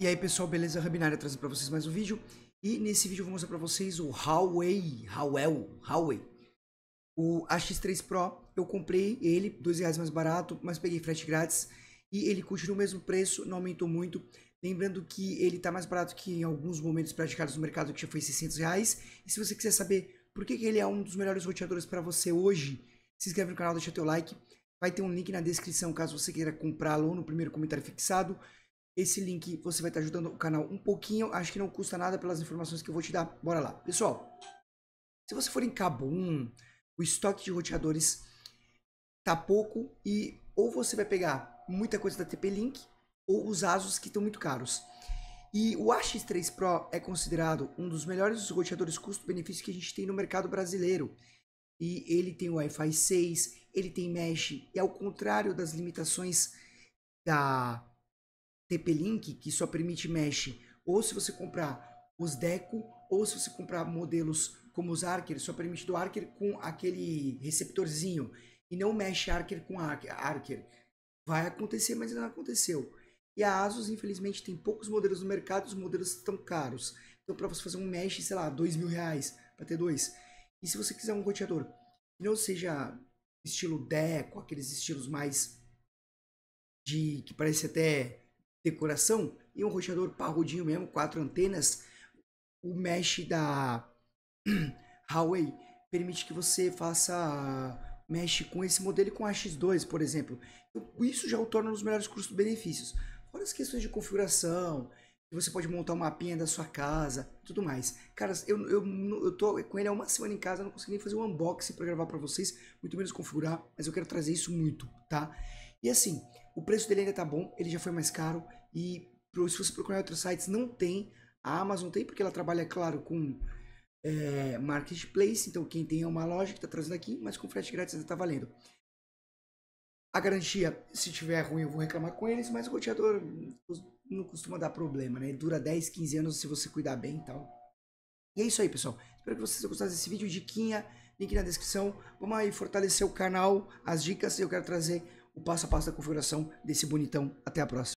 E aí pessoal, beleza? Rabinária trazendo para vocês mais um vídeo. E nesse vídeo eu vou mostrar para vocês o Huawei, Huawei, Huawei. O AX3 Pro, eu comprei ele, R$2,00 reais mais barato, mas peguei frete grátis. E ele continua o mesmo preço, não aumentou muito. Lembrando que ele está mais barato que em alguns momentos praticados no mercado, que já foi 600 reais. E se você quiser saber por que, que ele é um dos melhores roteadores para você hoje, se inscreve no canal, deixa teu like. Vai ter um link na descrição caso você queira comprá-lo no primeiro comentário fixado. Esse link você vai estar ajudando o canal um pouquinho. Acho que não custa nada pelas informações que eu vou te dar. Bora lá. Pessoal, se você for em Kabum, o estoque de roteadores tá pouco e ou você vai pegar muita coisa da TP-Link ou os ASUS que estão muito caros. E o AX3 Pro é considerado um dos melhores roteadores custo-benefício que a gente tem no mercado brasileiro. E ele tem Wi-Fi 6, ele tem mesh, e ao contrário das limitações da TP-Link, que só permite mesh, ou se você comprar os Deco, ou se você comprar modelos como os Archer, só permite do Archer com aquele receptorzinho, e não mesh Archer com Archer. Vai acontecer, mas não aconteceu. E a Asus, infelizmente, tem poucos modelos no mercado, os modelos estão caros. Então, para você fazer um mesh, sei lá, dois mil reais para ter dois. E se você quiser um roteador que não seja estilo Deco, aqueles estilos mais de que parece até decoração e um roteador parrudinho mesmo, quatro antenas. O mesh da Huawei permite que você faça mesh com esse modelo e com a X2, por exemplo. Então, isso já o torna um dos melhores custos-benefícios. Fora as questões de configuração, você pode montar um mapinha da sua casa, tudo mais. Cara, eu, eu, eu tô com ele há uma semana em casa, não consegui nem fazer um unboxing para gravar para vocês, muito menos configurar, mas eu quero trazer isso muito, tá? E assim, o preço dele ainda tá bom, ele já foi mais caro e se você procurar em outros sites não tem. A Amazon tem porque ela trabalha, claro, com é, marketplace, então quem tem é uma loja que está trazendo aqui, mas com frete grátis ainda está valendo. A garantia, se tiver ruim eu vou reclamar com eles, mas o roteador não costuma dar problema, né? Dura 10, 15 anos se você cuidar bem e tal. E é isso aí, pessoal. Espero que vocês tenham gostado desse vídeo. Diquinha, link na descrição. Vamos aí fortalecer o canal, as dicas. Eu quero trazer o passo a passo da configuração desse bonitão. Até a próxima.